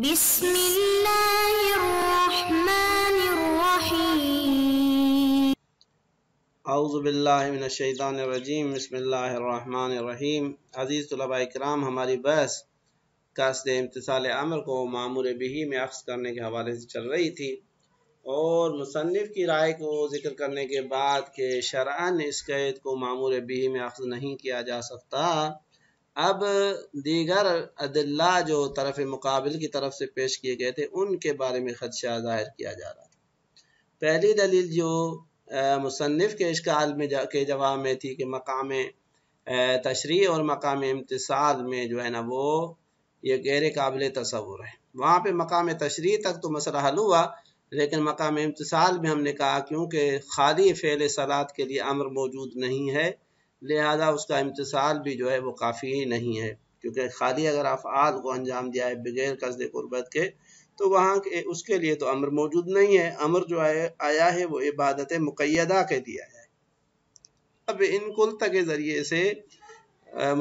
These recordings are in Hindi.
بسم الله الرحمن الرحيم अज़ीज़ तलबा कराम हमारी बहस कासद इम्तसाल अमर को मामूर बही में अक्स करने के हवाले से चल रही थी और मुसनफ़ की राय को ज़िक्र करने के बाद के शरान इस कैद को मामूर बही में अक्स नहीं किया जा सकता अब दीगर अदिल्ला जो तरफ मुकाबल की तरफ से पेश किए गए थे उनके बारे में खदशा जाहिर किया जा रहा था पहली दलील जो मुसनफ़ के इश्काल में जा, के जवाब में थी कि मकाम तशरी और मकाम इम्तसाल में जो है ना वो ये गैर काबिल तस्वुर है वहाँ पर मकाम तशरी तक तो मसला हल हुआ लेकिन मकाम इम्तसाल में हमने कहा क्योंकि खाली फ़ेल सलात के लिए अमर मौजूद नहीं है लिहाजा उसका इम्तसाल भी जो है वो काफ़ी ही नहीं है क्योंकि खाली अगर अफ़ाल को अंजाम दिया है बगैर कसद गुरबत के तो वहाँ के उसके लिए तो अमर मौजूद नहीं है अमर जो आए आया है वो इबादत मुकैदा के दिया है अब इन तक के ज़रिए से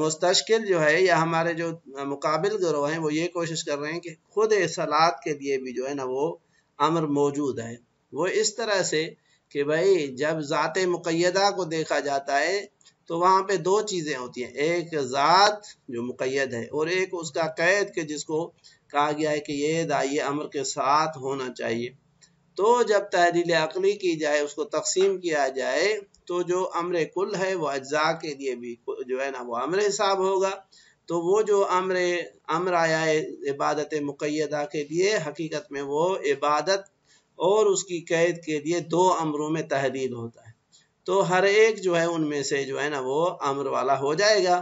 मुस्तकिल जो है या हमारे जो मुकाबिल ग्रोह हैं वो ये कोशिश कर रहे हैं कि ख़ुद सलाद के लिए भी जो है ना वो अमर मौजूद है वो इस तरह से कि भाई जब ज़ात मुकैदा को देखा जाता है तो वहाँ पे दो चीज़ें होती हैं एक ज़ात जो मुकैद है और एक उसका कैद के जिसको कहा गया है कि ये दाई अमर के साथ होना चाहिए तो जब तहरील अकली की जाए उसको तकसीम किया जाए तो जो अमर कुल है वह अज्जा के लिए भी जो है ना वो अमर हिसाब होगा तो वो जो अमर अम्र आया है इबादत मुकैदा के लिए हकीकत में वो इबादत और उसकी कैद के लिए दो अमरों में तहरील होता है तो हर एक जो है उनमें से जो है ना वो अमर वाला हो जाएगा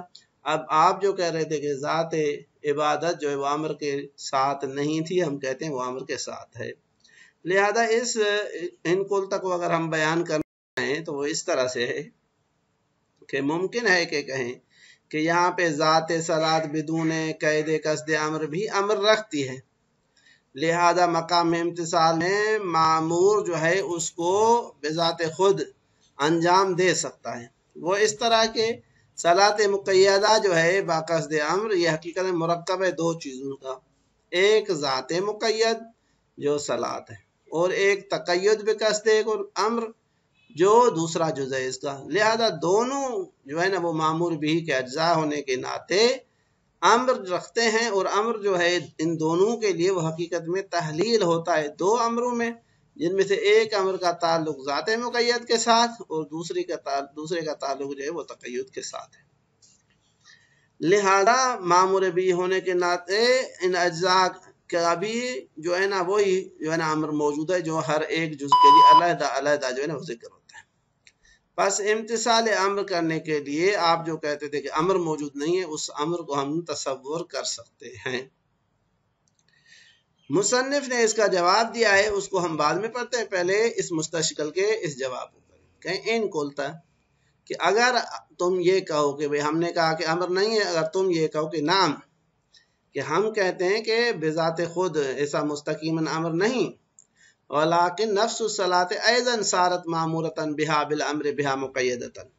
अब आप जो कह रहे थे कि ज़ात इबादत जो है वो अमर के साथ नहीं थी हम कहते हैं वो अमर के साथ है लिहाजा इस कुल तक को अगर हम बयान कर हैं तो वो इस तरह से है कि मुमकिन है कि कहें कि यहाँ पे ज़ात सलात बिदून कैद कसद अमर भी अमर रखती है लिहाजा मकाम इम्तसाल में मामूर जो है उसको बेज़ात खुद अंजाम दे सकता है वो इस तरह के सलात मुकैदा जो है बाकसद अम्र यह हकीकत मरकब है दो चीज़ों का एक ज़ात मुकैद जो सलात है और एक तकैद बकसद और अम्र जो दूसरा जुज है इसका लिहाजा दोनों जो है ना वो मामूर भी के अज्जा होने के नाते अम्र रखते हैं और अम्र जो है इन दोनों के लिए वह हकीकत में तहलील होता है दो अमरों में जिनमें से एक अमर का ताल्लुक ज़ाते मुकैद के साथ और दूसरी का दूसरे का ताल्लुक जो है वो तकैद के साथ है लिहाजा मामूर भी होने के नाते इन अज्जा का भी जो है ना वही जो है ना अमर मौजूद है जो हर एक जुज के लिए अलहदा अलहदा जो है ना वो जिक्र होता है बस इम्तसाल अमर करने के लिए आप जो कहते थे कि अमर मौजूद नहीं है उस अमर को हम तस्वुर कर सकते हैं मुसनफ ने इसका जवाब दिया है उसको हम बाद में पढ़ते हैं पहले इस मुस्तशकल के इस जवाब को कहें इन कोलता कि अगर तुम ये कहो कि भाई हमने कहा कि अमर नहीं है अगर तुम ये कहो कि नाम कि हम कहते हैं कि बेज़ात खुद ऐसा मुस्तकीमन अमर नहीं वलाकिन नफ्सलात ऐजन सारत मामूरतन बिहा बिल अमर बिहा मुक़दतन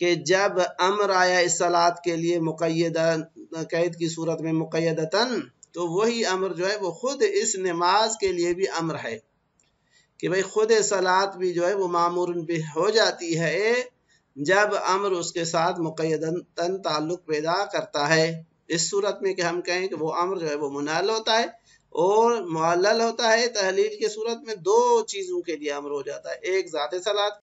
कि जब अमर आया इस सलात के लिए मुकैद कैद की सूरत में मुक़दतन तो वही अमर जो है वो खुद इस नमाज के लिए भी अमर है कि भाई खुद सलात भी जो है वो मामूर भी हो जाती है जब अमर उसके साथ मुकैदन ताल्लुक पैदा करता है इस सूरत में कि हम कहें कि वो अमर जो है वो मुनाल होता है और मुल होता है तहलील की सूरत में दो चीज़ों के लिए अमर हो जाता है एक ज़ात सलात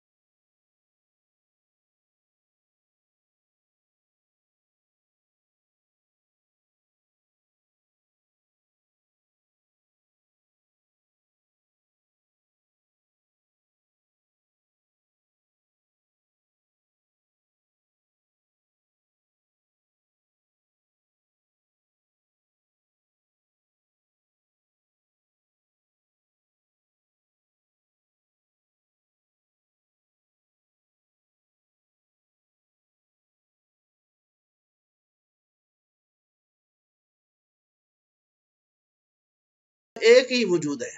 एक ही वजूद है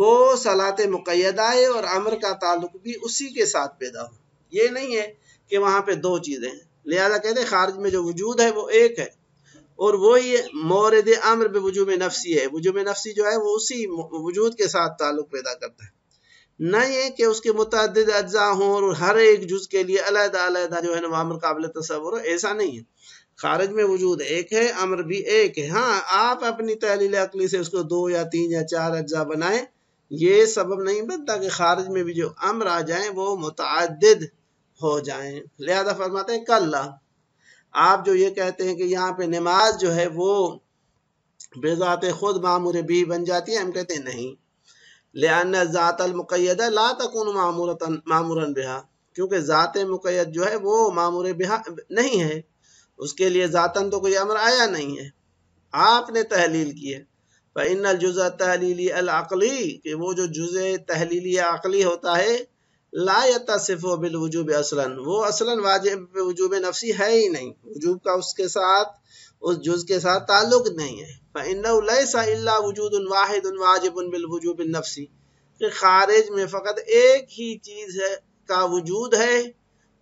वो सलात मुकैदा है और अमर का ताल्लुक भी उसी के साथ पैदा हो ये नहीं है कि वहां पे दो चीज़ें हैं लिहाजा कहते हैं खारज में जो वजूद है वो एक है और वही मोरद अमर मौरद वजू में नफसी है वजू में नफसी जो है वो उसी वजूद के साथ ताल्लुक पैदा करता है न ये कि उसके मुतद अज्जा हों और हर एक जुज के लिए अलहदा अलहदा जो है नवामर काबिल तस्वर हो ऐसा नहीं है खारज में वजूद एक है अमर भी एक है हाँ आप अपनी तहलील अकली से उसको दो या तीन या चार अज्जा बनाए ये सबब नहीं बनता कि खारज में भी जो अमर आ जाए वो मुतद हो जाए लिहाजा फरमाते हैं कल आप जो ये कहते हैं कि यहाँ पे नमाज जो है वो बेजात खुद मामूर भी बन जाती है हम कहते हैं नहीं लेकैद ज़ातलमक़ैद ला तकन मामूरतन मामूरन बिहा क्योंकि ज़ात मुक़ैद जो है वो मामूर बिहा नहीं है उसके लिए ज़ातन तो कोई अमर आया नहीं है आपने तहलील की है इन जुज़ा तहलीली अलअली कि वो जो जुजे तहलीली अकली होता है ला बिल वजूब असला वो असला वाजिब वजूब नफसी है ही नहीं वजूब का उसके साथ उस जुज़ के साथ ताल्लुक नहीं है सा वजूद वाहिद वाजिब वजूब नफसी खारिज में फ़कत एक ही चीज़ है का वजूद है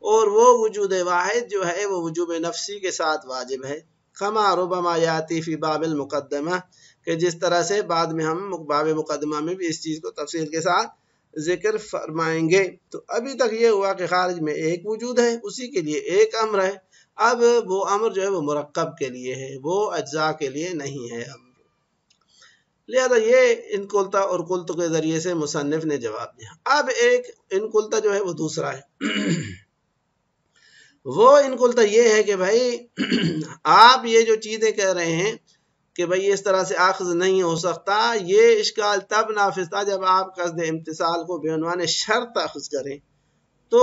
और वो वजूद वाहिद जो है वो वजूब नफसी के साथ वाजिब है खमा रुबमा याति फ़ी बाबिल मुकदमा के जिस तरह से बाद में हम बाब मुकदमा में भी इस चीज़ को तफसील के साथ जिक्र फरमाएंगे तो अभी तक ये हुआ कि खारिज में एक वजूद है उसी के लिए एक अम्र है अब वो अम्र जो है वो मरकब के लिए है वो अज्जा के लिए नहीं है अम्र लिहाजा ये इन कुलता और कुलत के ज़रिए से मुसनफ़ ने जवाब दिया अब एक इन कुलता जो है वो दूसरा है वो इनको तो ये है कि भाई आप ये जो चीज़ें कह रहे हैं कि भाई इस तरह से आखज नहीं हो सकता ये इश्काल तब नाफिज था जब आप कसद इम्तसाल को बेनवान शर्त अखज करें तो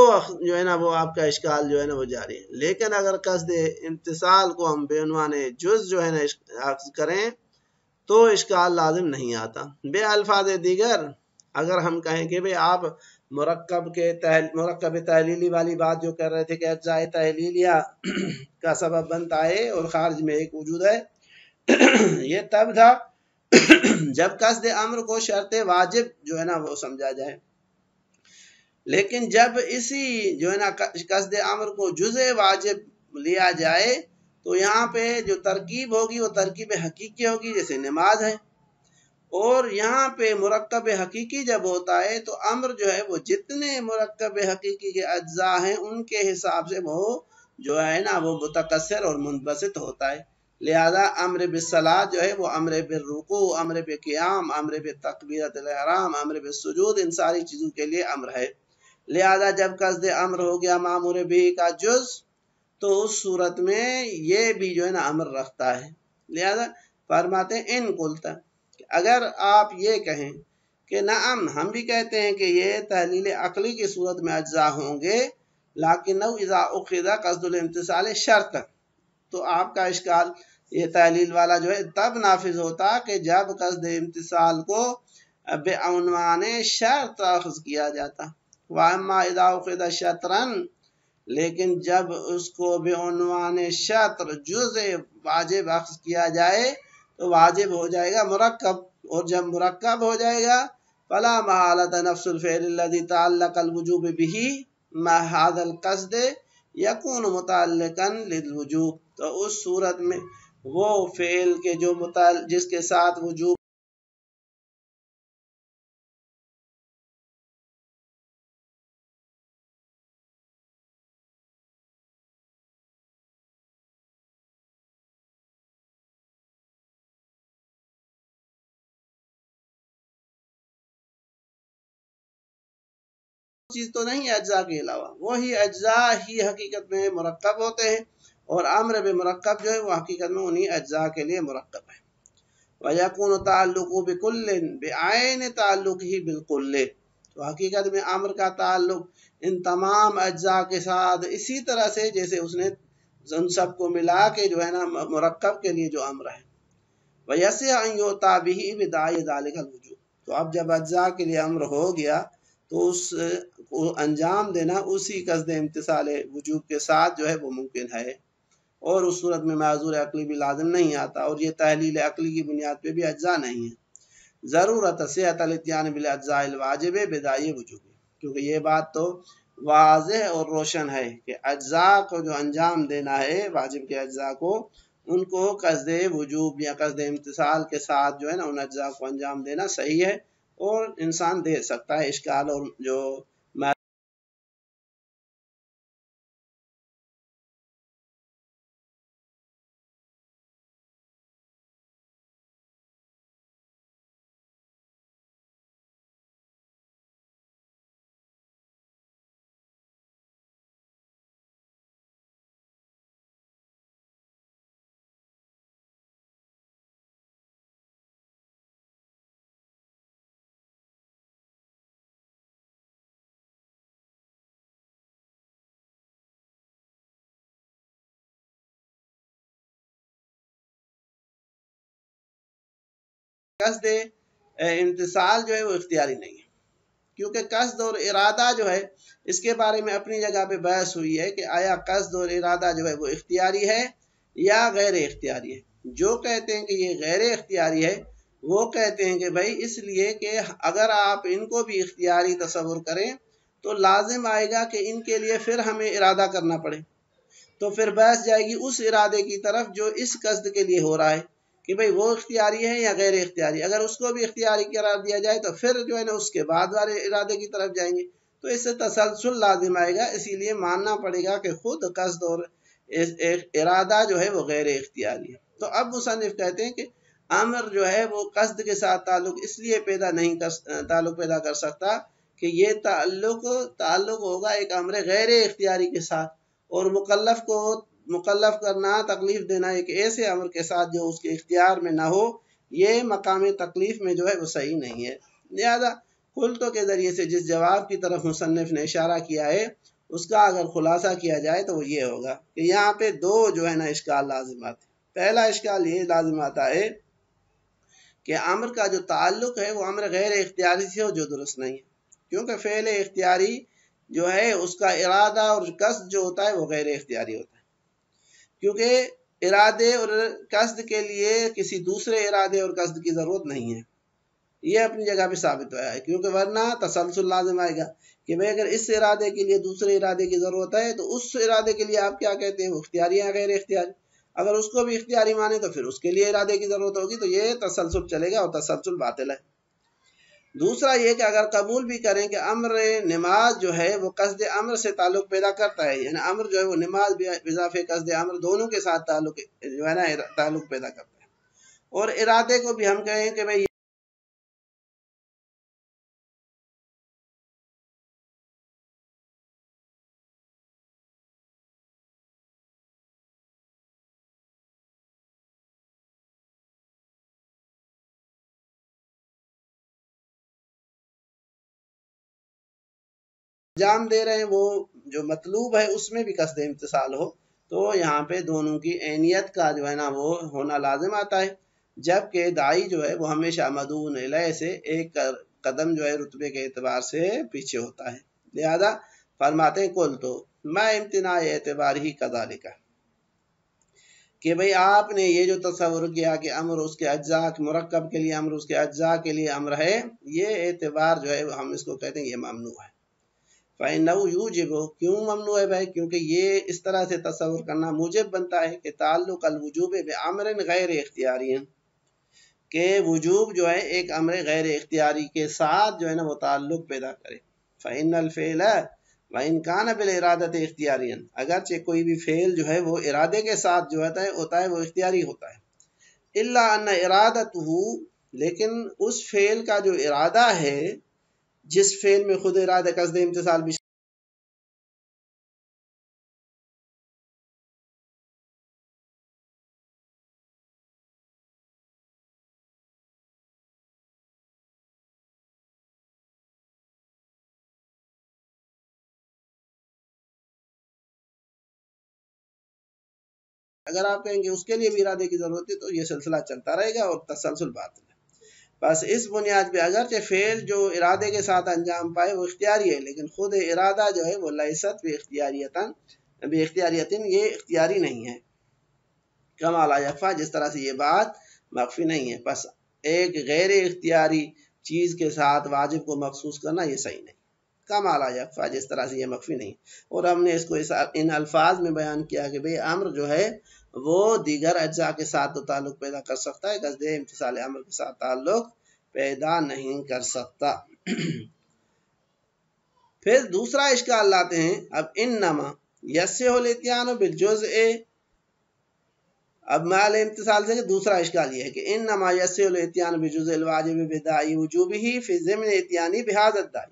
जो है ना वो आपका इश्काल जो है ना वो जारी है लेकिन अगर कसद इम्तसाल को हम बेनवान जुज जो है ना अखज करें तो इश्काल लाजिम नहीं आता बे अल्फाज दीगर अगर हम कहें कि भाई आप मरकब के तहल मुरकब तहलीली वाली बात जो कर रहे थे कि अज्जाए तहलीलिया का सबब बनता है और खारज में एक वजूद है ये तब था जब कसद अम्र को शर्त वाजिब जो है ना वो समझा जाए लेकिन जब इसी जो है ना कसद अम्र को जुज़ वाजिब लिया जाए तो यहाँ पे जो तरकीब होगी वो तरकीब हकीकी होगी जैसे नमाज है और यहाँ पे मरकब हकीकी जब होता है तो अम्र जो है वो जितने मरकब हकीकी के अज्जा हैं उनके हिसाब से वो जो है ना वो मुतकसर और मुनबसित होता है लिहाजा अम्र बिसला जो है वो अम्र बिरकू अम्र बिक्याम अम्र बकबीरत हराम अम्र बजूद इन सारी चीज़ों के लिए अम्र है लिहाजा जब कसद अम्र हो गया मामूर बी का जुज तो उस सूरत में ये भी जो है ना अम्र रखता है लिहाजा फरमाते इन कुलता अगर आप ये कहें कि नाम हम भी कहते हैं कि ये तहलील अकली की सूरत में अज्जा होंगे लाकिन नौज़ा उदा कसदुलमतसाल शर्त तो आपका इश्काल ये तहलील वाला जो है तब नाफिज होता कि जब कसद इम्तसाल को बेअनवान शर्त अखज किया जाता वाहमा शतरन लेकिन जब उसको बेअनवान शत्र जुज वाजिब अखज किया जाए तो वाजिब हो जाएगा मरकब और जब मरकब हो जाएगा फला महालत नफसुलफ़ी तल्लकलवजूब भी महादल कसद यकून मुतलकन लवजूब तो उस सूरत में वो फेल के जो मुताल जिसके साथ वजूब चीज़ तो नहीं अज्जा के अलावा वही अज्जा ही हकीकत में मरकब होते हैं और आम्र बे मरकब जो है वह हकीकत में उन्हीं अज्जा के लिए मरकब है वयकून ताल्लुक बे आयन ताल्लुक ही बिल्कुल तो हकीकत में आम्र का ताल्लुक इन तमाम अज्जा के साथ इसी तरह से जैसे उसने उन सब को मिला के जो है ना मरकब के लिए जो अम्र है वैसे अयोता ताबी विदाई दालिक वजूद तो अब जब अज्जा के लिए अम्र हो गया तो उस को अंजाम देना उसी कसद इम्तसाल वजूब के साथ जो है वो मुमकिन है और उस सूरत में मज़ूर अकली भी लाजम नहीं आता और ये तहलील अकली की बुनियाद पर भी अज्जा नहीं है ज़रूरत सेहतान बिलजावाजब बेदाई वजूब क्योंकि ये बात तो वाज और रोशन है कि अज्जा को जो अंजाम देना है वाजिब के अज्जा को उनको कसद वजूब या कसद इम्तसाल के साथ जो है ना उन अज्जा को अंजाम देना सही है और इंसान दे सकता है इश्काल और जो कसद इंतसाल जो है वो इख्तियारी नहीं है क्योंकि कसद और इरादा जो है इसके बारे में अपनी जगह पे बहस हुई है कि आया कसद और इरादा जो है वो इख्तियारी है या गैर इख्तियारी है जो कहते हैं कि ये गैर इख्तियारी है वो कहते हैं कि भाई इसलिए कि अगर आप इनको भी इख्तियारी तस्वुर करें तो लाजिम आएगा कि इनके लिए फिर हमें इरादा करना पड़े तो फिर बहस जाएगी उस इरादे की तरफ जो इस कसद के लिए हो रहा है कि भाई वो इख्तियारी है या गैर इख्तियारी अगर उसको भी इख्तियारी करार दिया जाए तो फिर जो है ना उसके बाद वाले इरादे की तरफ जाएंगे तो इससे तसलसल लाजिम आएगा इसीलिए मानना पड़ेगा कि खुद कसद और इरादा जो है वो गैर इख्तियारी है तो अब मुसनफ़ कहते हैं कि अमर जो है वो कसद के साथ ताल्लुक इसलिए पैदा नहीं कर ताल्लुक पैदा कर सकता कि ये ताल्लुक ताल्लुक होगा एक अमर गैर इख्तियारी के साथ और मुकलफ को मुकलफ करना तकलीफ देना एक ऐसे अमर के साथ जो उसके इख्तियार में ना हो ये मकाम तकलीफ में जो है वो सही नहीं है लिहाजा कुलतों के ज़रिए से जिस जवाब की तरफ मुसनफ़ ने इशारा किया है उसका अगर खुलासा किया जाए तो वो ये होगा कि यहाँ पे दो जो है ना इश्काल लाजिम आते पहला इश्काल ये लाजिम आता है कि अमर का जो ताल्लुक है वो अमर गैर इख्तियारी से हो जो दुरुस्त नहीं है क्योंकि फ़ैल इख्तियारी जो है उसका इरादा और कस जो होता है वो गैर इख्तियारी होता है क्योंकि इरादे और कस्द के लिए किसी दूसरे इरादे और कस्द की ज़रूरत नहीं है यह अपनी जगह पे साबित हुआ है क्योंकि वरना तसलसल लाजम आएगा कि भाई अगर इस इरादे के लिए दूसरे इरादे की ज़रूरत है तो उस इरादे के लिए आप क्या कहते हैं इख्तियारी या गैर इख्तियारी अगर उसको भी इख्तियारी माने तो फिर उसके लिए इरादे की ज़रूरत होगी तो ये तसलसल चलेगा और तसलसल बातिल है दूसरा ये कि अगर कबूल भी करें कि अम्र नमाज जो है वो कसद अम्र से ताल्लुक़ पैदा करता है यानी अम्र जो है वो नमाज इजाफे कसद अम्र दोनों के साथ ताल्लुक जो है ना ताल्लुक़ पैदा करता है और इरादे को भी हम कहें कि भाई अंजाम दे रहे हैं वो जो मतलूब है उसमें भी कसद इम्तसाल हो तो यहाँ पे दोनों की अहनीत का जो है ना वो होना लाजम आता है जबकि दाई जो है वो हमेशा मदून लय से एक कदम जो है रुतबे के अतबार से पीछे होता है लिहाजा फरमाते कुल तो मैं इम्तना एतबार ही कदा का कि भाई आपने ये जो तस्वुर किया कि अमर उसके अज्जा मरकब के लिए अमर उसके अज्जा के लिए अमर है ये एतबार जो है हम इसको कहते हैं ये ममनू है फ़ैनऊ क्यों ममनू है क्योंकि ये इस तरह से तस्वर करना मुजब बनता है कि ताल्लुक अलवजूब अमर गैर इख्तियारी के वजूब जो है एक अमर गैर इख्तियारी के साथ जो है ना वो ताल्लुक पैदा करे फ़ैन अलफ़ेल व इनकान बिल इरादत इख्तियारियन अगरचे कोई भी फ़ेल जो है वो इरादे के साथ जो होता है होता है वो इख्तियारी होता है इल्ला अन इरादत लेकिन उस फ़ेल का जो इरादा है जिस फेल में खुद इराद कसद इम्तसाल भी अगर आप कहेंगे उसके लिए भी इरादे की ज़रूरत है तो ये सिलसिला चलता रहेगा और तसलसल बात है बस इस बुनियाद पर अगरचे फेल जो इरादे के साथ अंजाम पाए वो इख्तियारी है लेकिन खुद इरादा जो है वो लसत भी इख्तियारियता भी इख्तियारियतिन ये इख्तियारी नहीं है कमाल जफा जिस तरह से ये बात मख्फी नहीं है बस एक गैर इख्तियारी चीज़ के साथ वाजिब को मखसूस करना ये सही नहीं कम आला जफा जिस तरह से ये मख्फी नहीं और हमने इसको इस इन अल्फाज में बयान किया कि भाई अम्र जो है वो दीगर अज्जा के साथ तो ताल्लुक पैदा कर सकता है गजदे इम्तिसाल अमर के साथ ताल्लुक पैदा नहीं कर सकता फिर दूसरा इश्काल लाते हैं अब इन नमा बिल बिलजुज ए अब माल इम्तिसाल से दूसरा इश्काल ये है कि इन नमा यस्यान बिलजुज वाजिब बिदाई वजूब ही फिजमिन इतियानी बिहाजत दाई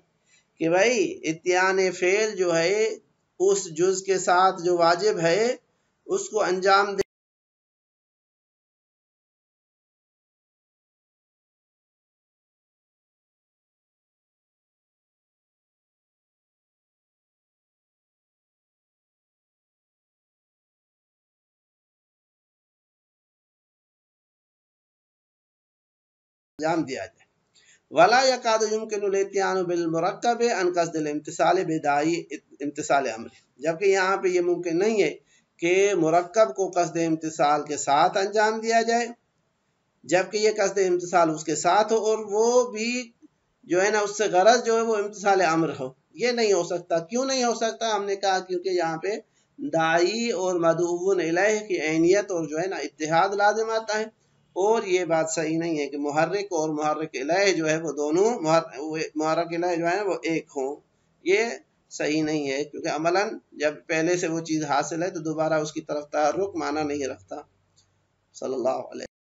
कि भाई इतियान फेल जो है उस जुज के साथ जो वाजिब है उसको अंजाम दे अंजाम दिया जाए वला यकाद यमकिन बिल अन कसद इम्तिसाल इम्तिसाल अमर जबकि यहां पे ये मुमकिन नहीं है कि मरकब को कसद इम्तसाल के साथ अंजाम दिया जाए जबकि ये कसद इम्तसाल उसके साथ हो और वो भी जो है ना उससे गरज जो है वो इम्तसाल अम्र हो ये नहीं हो सकता क्यों नहीं हो सकता हमने कहा क्योंकि यहाँ पे दाई और मदूवन इलह की अहनीत और जो है ना इतिहाद लाजम आता है और ये बात सही नहीं है कि महर्रक और महर्रिक इलह जो है वो दोनों महर्रक इलह जो है वो एक हों ये सही नहीं है क्योंकि अमलन जब पहले से वो चीज़ हासिल है तो दोबारा उसकी तरफ तारुक माना नहीं रखता सल्लल्लाहु अलैहि